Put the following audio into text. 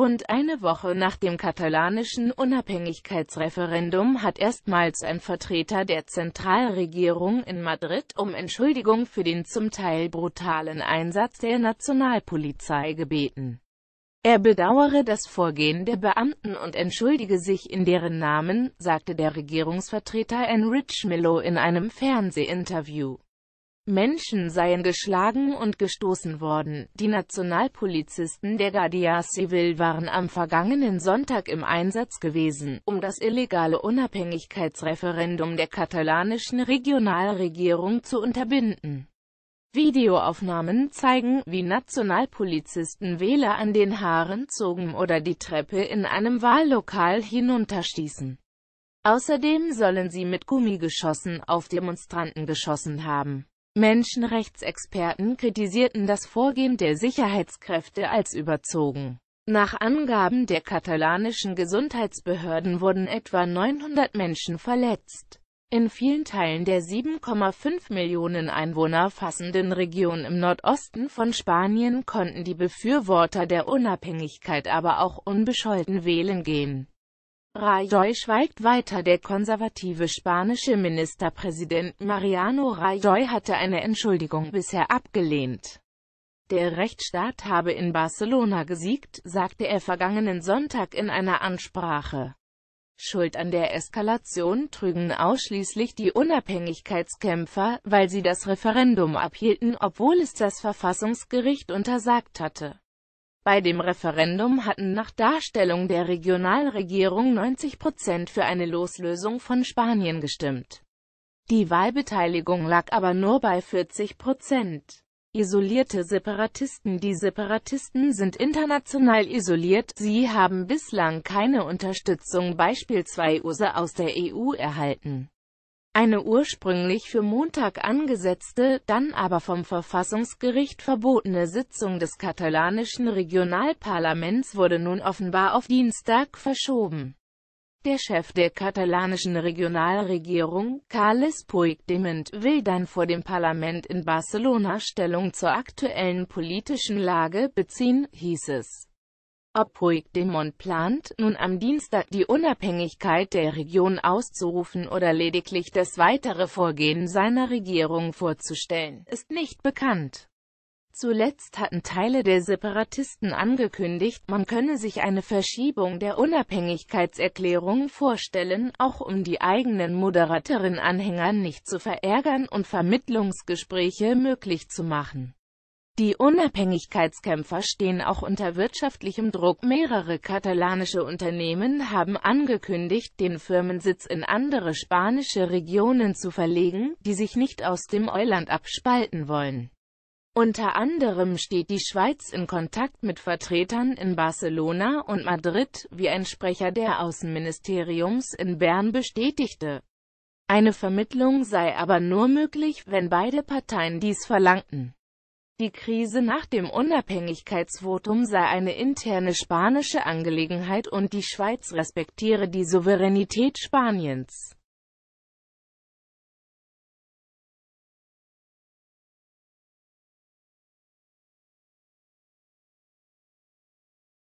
Rund eine Woche nach dem katalanischen Unabhängigkeitsreferendum hat erstmals ein Vertreter der Zentralregierung in Madrid um Entschuldigung für den zum Teil brutalen Einsatz der Nationalpolizei gebeten. Er bedauere das Vorgehen der Beamten und entschuldige sich in deren Namen, sagte der Regierungsvertreter Enrich Millo in einem Fernsehinterview. Menschen seien geschlagen und gestoßen worden. Die Nationalpolizisten der Guardia Civil waren am vergangenen Sonntag im Einsatz gewesen, um das illegale Unabhängigkeitsreferendum der katalanischen Regionalregierung zu unterbinden. Videoaufnahmen zeigen, wie Nationalpolizisten Wähler an den Haaren zogen oder die Treppe in einem Wahllokal hinunterstießen. Außerdem sollen sie mit Gummigeschossen auf Demonstranten geschossen haben. Menschenrechtsexperten kritisierten das Vorgehen der Sicherheitskräfte als überzogen. Nach Angaben der katalanischen Gesundheitsbehörden wurden etwa 900 Menschen verletzt. In vielen Teilen der 7,5 Millionen Einwohner fassenden Region im Nordosten von Spanien konnten die Befürworter der Unabhängigkeit aber auch unbescholten wählen gehen. Rajoy schweigt weiter. Der konservative spanische Ministerpräsident Mariano Rajoy hatte eine Entschuldigung bisher abgelehnt. Der Rechtsstaat habe in Barcelona gesiegt, sagte er vergangenen Sonntag in einer Ansprache. Schuld an der Eskalation trügen ausschließlich die Unabhängigkeitskämpfer, weil sie das Referendum abhielten, obwohl es das Verfassungsgericht untersagt hatte. Bei dem Referendum hatten nach Darstellung der Regionalregierung 90 Prozent für eine Loslösung von Spanien gestimmt. Die Wahlbeteiligung lag aber nur bei 40 Prozent. Isolierte Separatisten Die Separatisten sind international isoliert, sie haben bislang keine Unterstützung beispielsweise aus der EU erhalten. Eine ursprünglich für Montag angesetzte, dann aber vom Verfassungsgericht verbotene Sitzung des katalanischen Regionalparlaments wurde nun offenbar auf Dienstag verschoben. Der Chef der katalanischen Regionalregierung, Carles Puigdemont, will dann vor dem Parlament in Barcelona Stellung zur aktuellen politischen Lage beziehen, hieß es. Ob Puigdemont plant, nun am Dienstag die Unabhängigkeit der Region auszurufen oder lediglich das weitere Vorgehen seiner Regierung vorzustellen, ist nicht bekannt. Zuletzt hatten Teile der Separatisten angekündigt, man könne sich eine Verschiebung der Unabhängigkeitserklärung vorstellen, auch um die eigenen Moderatorin-Anhänger nicht zu verärgern und Vermittlungsgespräche möglich zu machen. Die Unabhängigkeitskämpfer stehen auch unter wirtschaftlichem Druck. Mehrere katalanische Unternehmen haben angekündigt, den Firmensitz in andere spanische Regionen zu verlegen, die sich nicht aus dem Euland abspalten wollen. Unter anderem steht die Schweiz in Kontakt mit Vertretern in Barcelona und Madrid, wie ein Sprecher der Außenministeriums in Bern bestätigte. Eine Vermittlung sei aber nur möglich, wenn beide Parteien dies verlangten. Die Krise nach dem Unabhängigkeitsvotum sei eine interne spanische Angelegenheit und die Schweiz respektiere die Souveränität Spaniens.